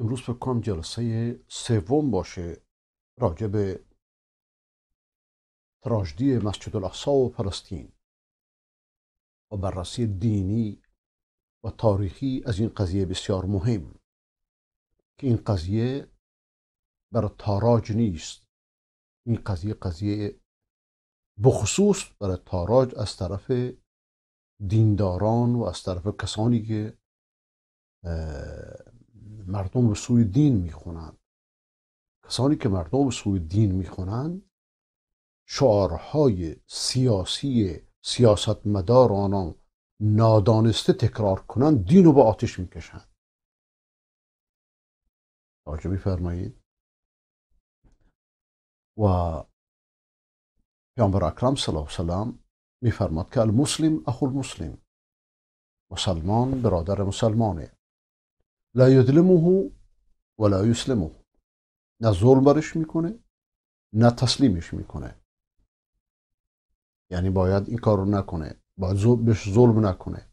امروز فکر کنم جلسه سوم باشه راجع به تراژدی مسجد الاقصا و فلسطین و بررسی دینی و تاریخی از این قضیه بسیار مهم که این قضیه بر تاراج نیست این قضیه قضیه بخصوص بر تاراج از طرف دینداران و از طرف کسانی که مردم به سوی دین میخونند کسانی که مردم به سوی دین میخونند شعارهای سیاسی مدار آنان نادانسته تکرار کنند دین رو به آتش میکشند آجا میفرمایید و پیامبر اکرم صلی الله علیه وسلم میفرماد که المسلم اخو المسلم مسلمان برادر مسلمانه لا یظلمه ولا یسلمه نه ظلم برش میکنه نه تسلیمش میکنه یعنی باید این کار رو نکنه باید بهش ظلم نکنه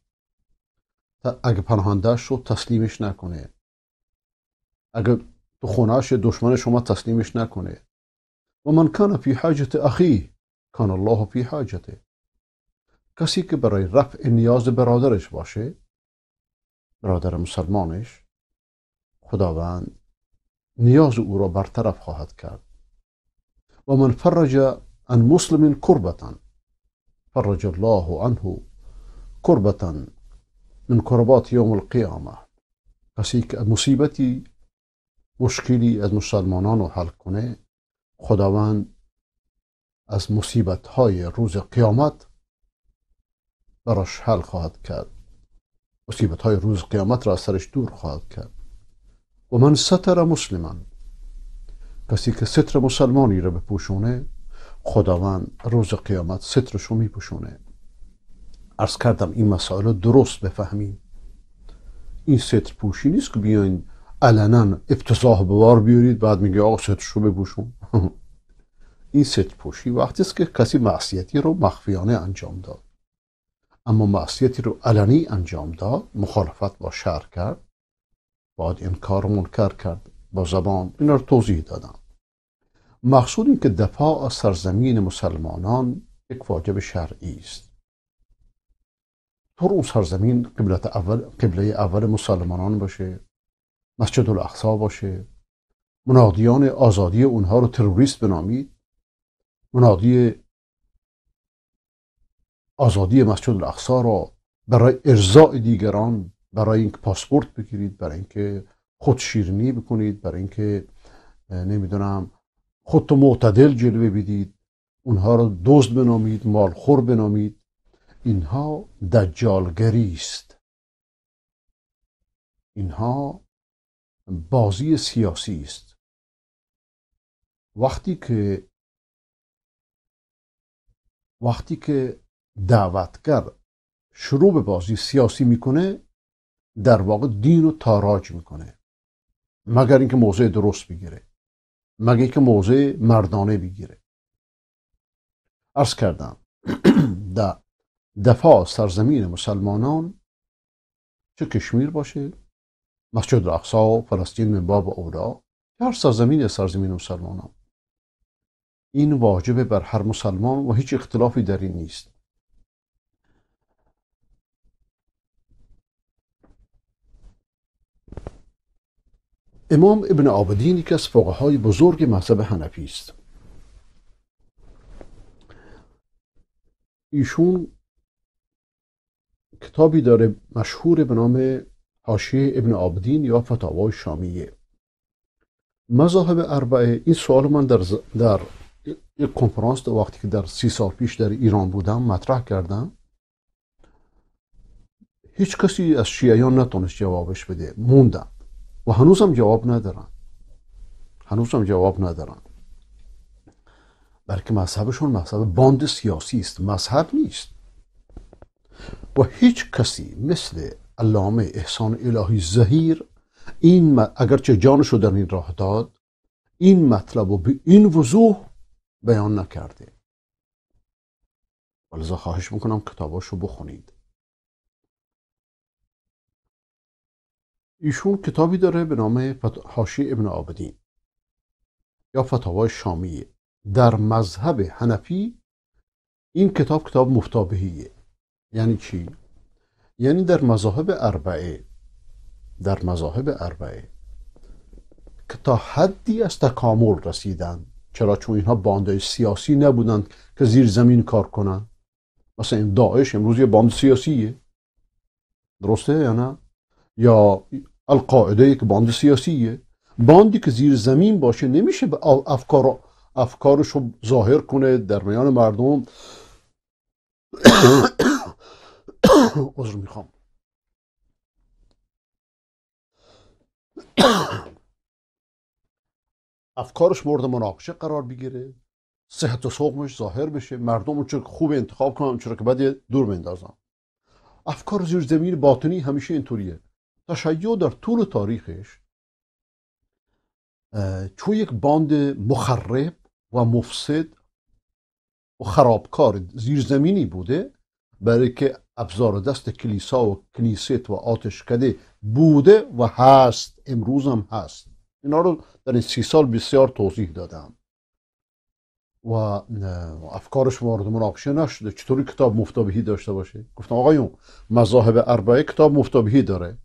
اگه پناهندهش رو تسلیمش نکنه اگه تو خونهش دشمن شما تسلیمش نکنه و من کان فی حاجت اخی کان الله فی حاجته کسی که برای رفع نیاز برادرش باشه برادر مسلمانش خداوند نیاز او را برطرف خواهد کرد و من فرج ان مسلم کربتا فرج الله عنه کربتا من کربات یوم القیامه کسی که مصیبتی مشکلی از مسلمانان رو حل کنه خداوند از مصیبت های روز قیامت براش حل خواهد کرد مصیبت های روز قیامت را از سرش دور خواهد کرد و من ستر مسلمان کسی که ستر مسلمانی رو بپوشونه خداوند روز قیامت سترش رو میپوشونه ارز کردم این مسائل درست بفهمیم این ستر پوشی نیست که بیاین علنا افتضاح بوار بار بیارید بعد میگه آقا سترش رو بپوشون این ستر پوشی وقتی که کسی معصیتی رو مخفیانه انجام داد اما معصیتی رو علنی انجام داد مخالفت با شر کرد باید این کار رو منکر کرد با زبان این رو توضیح دادم مقصود این که دفاع از سرزمین مسلمانان یک واجب شرعی است طور اون سرزمین قبلت اول قبله اول مسلمانان باشه مسجد الاقصا باشه منادیان آزادی اونها رو تروریست بنامید منادی آزادی مسجد الاقصا را برای ارزای دیگران برای اینکه پاسپورت بگیرید برای اینکه خود شیرینی بکنید برای اینکه نمیدونم خودتو معتدل جلوه بدید اونها رو دزد بنامید مالخور بنامید اینها دجالگری است اینها بازی سیاسی است وقتی که وقتی که دعوتگر شروع به بازی سیاسی میکنه در واقع دین رو تاراج میکنه مگر اینکه موضع درست بگیره مگر اینکه موضع مردانه بگیره ارز کردم در دفاع سرزمین مسلمانان چه کشمیر باشه مسجد الاقصا فلسطین من باب اولا هر سرزمین سرزمین مسلمانان این واجبه بر هر مسلمان و هیچ اختلافی در این نیست امام ابن آبدین یکی از فقهای بزرگ مذهب حنفی است ایشون کتابی داره مشهور به نام حاشیه ابن عابدین یا فتاوای شامیه مذاهب اربعه این سوال من در, در یک کنفرانس در وقتی که در سی سال پیش در ایران بودم مطرح کردم هیچ کسی از شیعیان نتونست جوابش بده موندم و هم جواب ندارن هم جواب ندارن بلکه مذهبشون مذهب باند سیاسی است مذهب نیست و هیچ کسی مثل علامه احسان الهی زهیر این اگرچه جانش در این راه داد این مطلب رو به این وضوح بیان نکرده ولذا خواهش میکنم کتاباش رو بخونید ایشون کتابی داره به نام حاشی ابن آبدین یا فتاوای شامیه در مذهب هنفی این کتاب کتاب مفتابهیه یعنی چی؟ یعنی در مذاهب اربعه در مذاهب اربعه که تا حدی از تکامل رسیدن چرا چون اینها باندای سیاسی نبودند که زیر زمین کار کنن مثلا این داعش امروز یه باند سیاسیه درسته یا نه یا القاعده یک باند سیاسیه باندی که زیر زمین باشه نمیشه به افکار افکارش رو ظاهر کنه در میان مردم عذر میخوام افکارش مورد مناقشه قرار بگیره صحت و صغمش ظاهر بشه مردم که خوب انتخاب کنم چرا که بعد دور بندازن افکار زیر زمین باطنی همیشه اینطوریه تشیع در طول تاریخش چون یک باند مخرب و مفسد و خرابکار زیرزمینی بوده برای که ابزار دست کلیسا و کنیست و آتش کده بوده و هست امروز هم هست اینا رو در این سی سال بسیار توضیح دادم و افکارش وارد مناقشه نشده چطوری کتاب مفتابهی داشته باشه گفتم آقایون مذاهب اربعه کتاب مفتابهی داره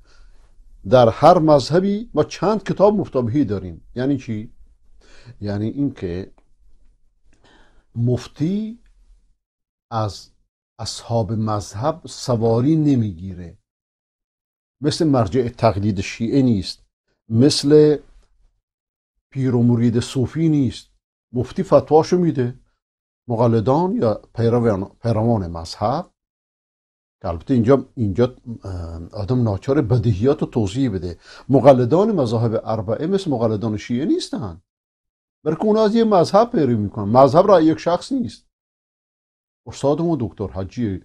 در هر مذهبی ما چند کتاب مفتابهی داریم یعنی چی؟ یعنی اینکه مفتی از اصحاب مذهب سواری نمیگیره مثل مرجع تقلید شیعه نیست مثل پیر و مرید صوفی نیست مفتی فتواشو میده مقلدان یا پیروان مذهب که البته اینجا اینجا آدم ناچار بدهیات رو توضیح بده مقلدان مذاهب اربعه مثل مقلدان شیعه نیستن بلکه اونا از یه مذهب پیروی میکنن مذهب را یک شخص نیست و دکتر حجی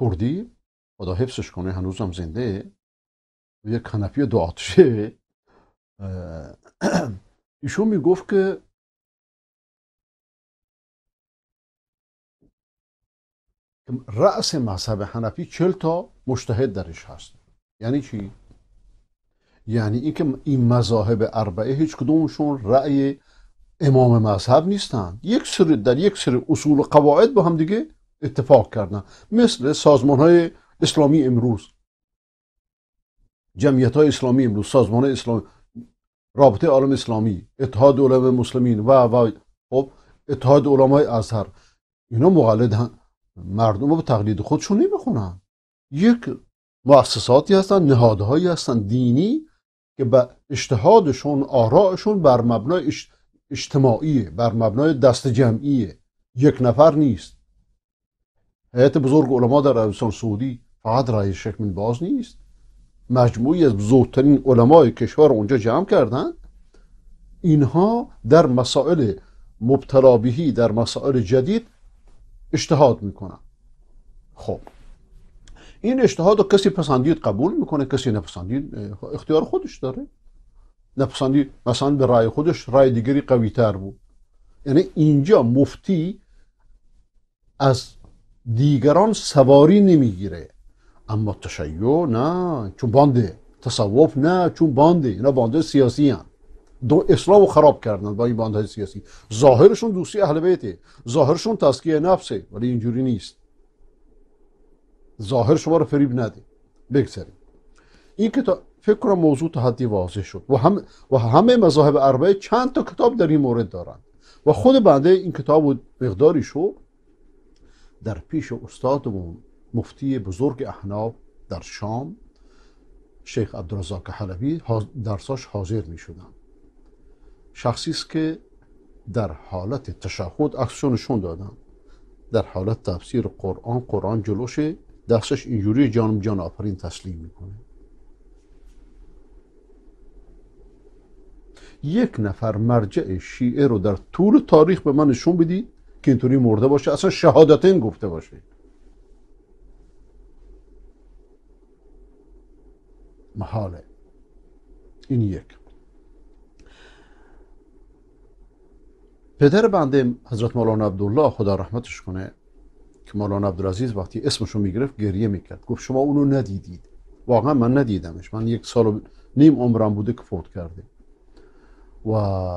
کردی خدا حفظش کنه هنوزم زنده یه کنفی دو آتشه ایشون میگفت که رأس مذهب حنفی چل تا مشتهد درش هست یعنی چی؟ یعنی اینکه این مذاهب اربعه هیچ کدومشون رأی امام مذهب نیستن یک سری در یک سری اصول و قواعد با هم دیگه اتفاق کردن مثل سازمان های اسلامی امروز جمعیت های اسلامی امروز سازمان های اسلامی رابطه عالم اسلامی اتحاد علم مسلمین و و خب اتحاد علمای ازهر اینا مقلدن مردم رو به تقلید خودشون نمیخونن یک مؤسساتی هستن نهادهایی هستن دینی که به اجتهادشون آرائشون بر مبنای اجتماعیه بر مبنای دست جمعیه یک نفر نیست هیئت بزرگ علما در عربستان سعودی فقط رأی شیخ من باز نیست مجموعی از بزرگترین علمای کشور اونجا جمع کردن اینها در مسائل مبتلا بهی در مسائل جدید اجتهاد میکنه. خب این اجتهاد رو کسی پسندید قبول میکنه کسی نپسندید اختیار خودش داره نپسندید مثلا به رای خودش رای دیگری قوی تر بود یعنی اینجا مفتی از دیگران سواری نمیگیره اما تشیع نه چون بانده تصوف نه چون بانده اینا بانده سیاسی هن. دو اسلام خراب کردن با این باندهای سیاسی ظاهرشون دوستی اهل بیته ظاهرشون تسکیه نفسه ولی اینجوری نیست ظاهر شما رو فریب نده بگذاریم این کتاب فکر کنم موضوع تحدی واضح شد و, هم و همه مذاهب اربعه چند تا کتاب در این مورد دارند و خود بنده این کتاب و شو در پیش استادمون مفتی بزرگ احناب در شام شیخ عبدالرزاق حلبی درساش حاضر می شدن شخصی است که در حالت تشهد عکسشو نشون دادن در حالت تفسیر قرآن قرآن جلوش دستش اینجوری جانم جان آفرین تسلیم میکنه یک نفر مرجع شیعه رو در طول تاریخ به من نشون بدید که اینطوری مرده باشه اصلا شهادتین گفته باشه محاله این یک پدر بنده حضرت مولانا عبدالله خدا رحمتش کنه که مولانا عبدالعزیز وقتی رو میگرفت گریه میکرد گفت شما اونو ندیدید واقعا من ندیدمش من یک سال و نیم عمرم بوده که فوت کرده و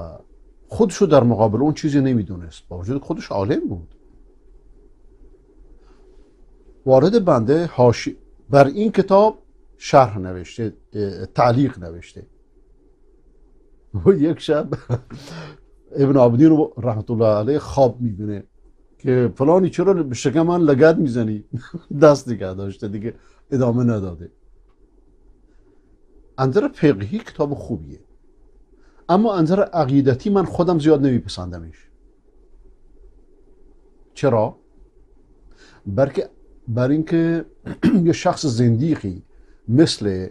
خودشو در مقابل اون چیزی نمیدونست با وجود خودش عالم بود وارد بنده هاش... بر این کتاب شرح نوشته تعلیق نوشته و یک شب ابن عابدین رو رحمت الله علیه خواب میبینه که فلانی چرا به شکم من لگد میزنی دست نگه داشته دیگه ادامه نداده انظر فقهی کتاب خوبیه اما انظر عقیدتی من خودم زیاد نمیپسندمش چرا؟ برکه بر اینکه یه شخص زندیقی مثل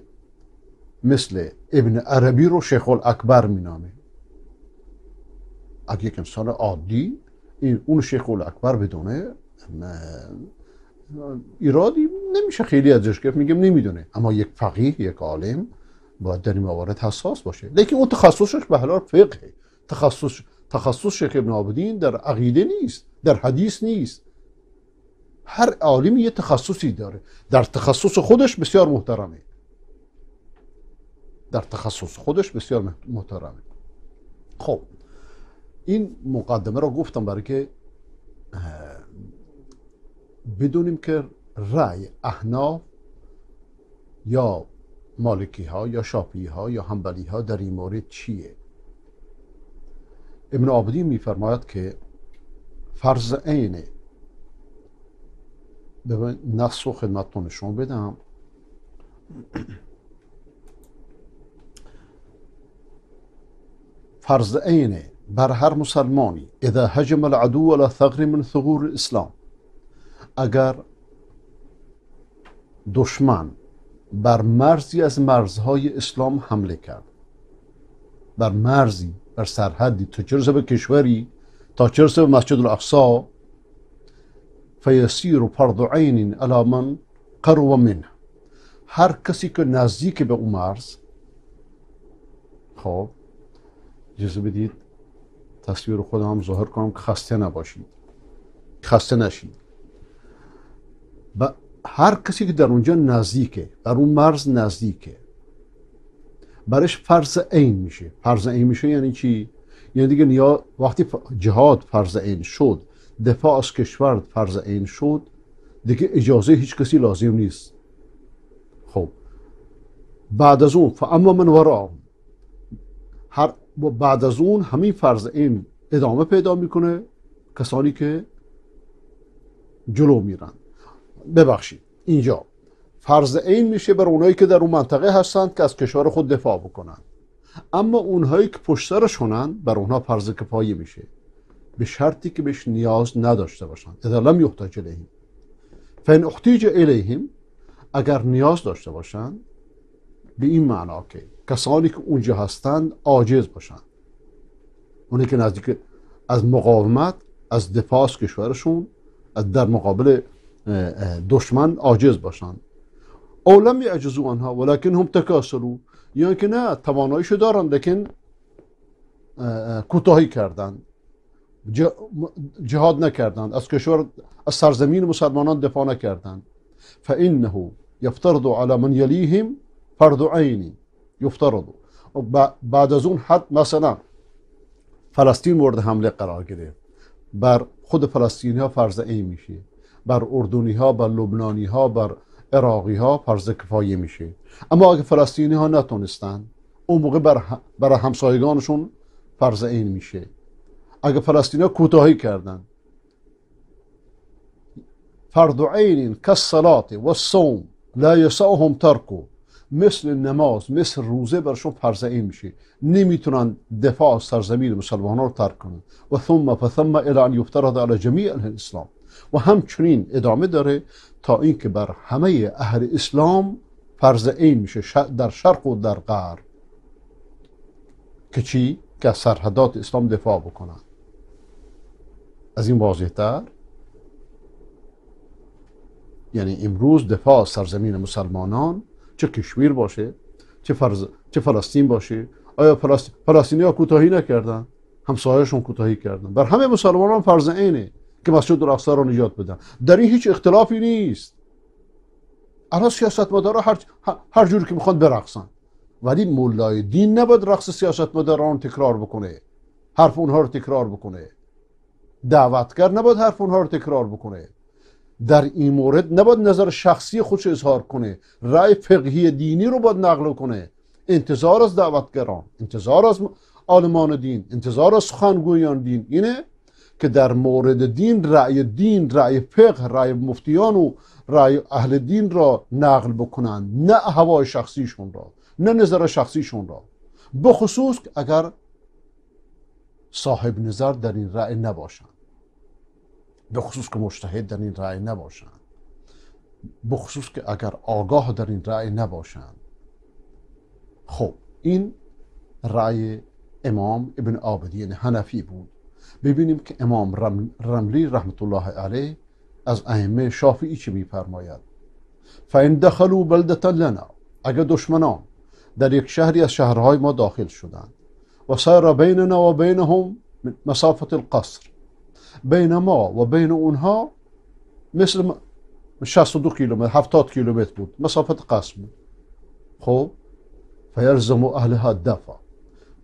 مثل ابن عربی رو شیخ الاکبر مینامه اگر یک انسان عادی این اون شیخ اکبر بدونه ایرادی نمیشه خیلی ازش گرفت میگم نمیدونه اما یک فقیه یک عالم باید در این موارد حساس باشه لیکن اون تخصصش به حال فقه تخصص تخصص شیخ ابن عابدین در عقیده نیست در حدیث نیست هر عالمی یه تخصصی داره در تخصص خودش بسیار محترمه در تخصص خودش بسیار محترمه خب این مقدمه را گفتم برای که بدونیم که رأی احناف یا مالکی ها یا شاپی ها یا همبلی ها در این مورد چیه ابن عابدی میفرماید که فرض عین به نص و خدمتتون نشون بدم فرض عین بر هر مسلمانی اذا هجم العدو لا ثغر من ثغور الاسلام اگر دشمن بر مرزی از مرزهای اسلام حمله کرد بر مرزی بر سرحدی تا به کشوری تا چرسه به مسجد الاقصا فیسیر فرض عین علی من قرب منه هر کسی که نزدیک به اون مرز خب اجازه بدید تصویر خودم هم ظاهر کنم که خسته نباشید خسته نشید و هر کسی که در اونجا نزدیکه بر اون مرز نزدیکه برش فرض عین میشه فرض عین میشه یعنی چی یعنی دیگه نیا وقتی جهاد فرض عین شد دفاع از کشور فرض عین شد دیگه اجازه هیچ کسی لازم نیست خب بعد از اون اما من ورام هر بعد از اون همین فرض این ادامه پیدا میکنه کسانی که جلو میرن ببخشید اینجا فرض عین میشه بر اونایی که در اون منطقه هستند که از کشور خود دفاع بکنن اما اونهایی که پشت بر اونها فرض کفایه میشه به شرطی که بهش نیاز نداشته باشن اذا لم یحتاج الیهم فان احتیج الیهم اگر نیاز داشته باشند به این معنا که کسانی که اونجا هستند عاجز باشند اونی که نزدیک از مقاومت از دفاع از کشورشون در مقابل دشمن عاجز باشند اولمی لم آنها ولکن هم تکاسلو یا که نه تواناییشو دارن لکن کوتاهی کردند جهاد نکردند از کشور از سرزمین مسلمانان دفاع نکردند فانه یفترض علی من یلیهم فرض عینی یفترض بعد از اون حد مثلا فلسطین مورد حمله قرار گرفت بر خود فلسطینی ها فرض عین میشه بر اردنی ها بر لبنانی ها بر عراقی ها فرض کفایه میشه اما اگه فلسطینی ها نتونستن اون موقع بر, بر همسایگانشون فرض عین میشه اگه فلسطینی ها کوتاهی کردن فرد عین و والصوم لا یسعهم ترکو مثل نماز مثل روزه برشون فرض عین میشه نمیتونن دفاع از سرزمین مسلمانان رو ترک کنن و ثم فثم الی ان یفترض علی جمیع الاسلام و همچنین ادامه داره تا اینکه بر همه اهل اسلام فرض میشه در شرق و در غرب که چی که سرحدات اسلام دفاع بکنن از این واضح تر یعنی امروز دفاع سرزمین مسلمانان چه کشمیر باشه چه, فرز... چه فلسطین باشه آیا فلسطینی ها کوتاهی نکردن همسایهشون کوتاهی کردن بر همه مسلمانان هم فرض عینه که مسجد الاقصا را نجات بدن در این هیچ اختلافی نیست الان سیاستمدارا هر هر جور که میخوان برقصن ولی مولای دین نباید رقص سیاستمداران تکرار بکنه حرف اونها رو تکرار بکنه دعوتگر نباید حرف اونها رو تکرار بکنه در این مورد نباید نظر شخصی خودش اظهار کنه رأی فقهی دینی رو باید نقل کنه انتظار از دعوتگران انتظار از آلمان دین انتظار از سخنگویان دین اینه که در مورد دین رأی دین رأی فقه رأی مفتیان و رأی اهل دین را نقل بکنند نه هوای شخصیشون را نه نظر شخصیشون را بخصوص اگر صاحب نظر در این رأی نباشند به خصوص که مشتهد در این رأی نباشند به خصوص که اگر آگاه در این رأی نباشند خب این رأی امام ابن آبدین یعنی حنفی بود ببینیم که امام رملی رحمت الله علیه از ائمه شافعی چه میفرماید فان دخلوا بلده لنا اگر دشمنان در یک شهری از شهرهای ما داخل شدند و سر بیننا و بینهم مسافت القصر بین ما و بین اونها مثل 62 کیلومتر 70 کیلومتر بود مسافت قسم، بود خب فیلزم اهلها دفع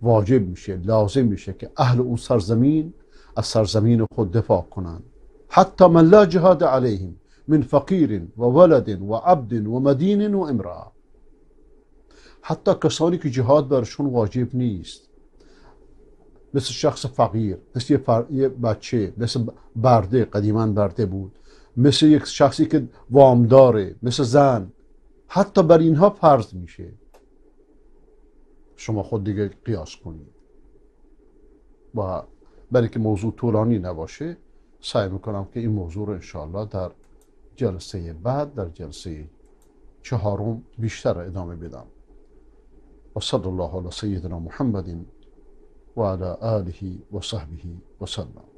واجب میشه لازم میشه که اهل اون سرزمین از سرزمین خود دفاع کنند حتی من لا جهاد علیهم من فقیر و ولد و عبد و مدین و امرأه حتی کسانی که جهاد برشون واجب نیست مثل شخص فقیر مثل یه, بچه مثل برده قدیما برده بود مثل یک شخصی که وامداره مثل زن حتی بر اینها فرض میشه شما خود دیگه قیاس کنید و برای که موضوع طولانی نباشه سعی میکنم که این موضوع رو انشاءالله در جلسه بعد در جلسه چهارم بیشتر ادامه بدم و صد الله علی سیدنا محمدین، وعلى آله وصحبه وسلم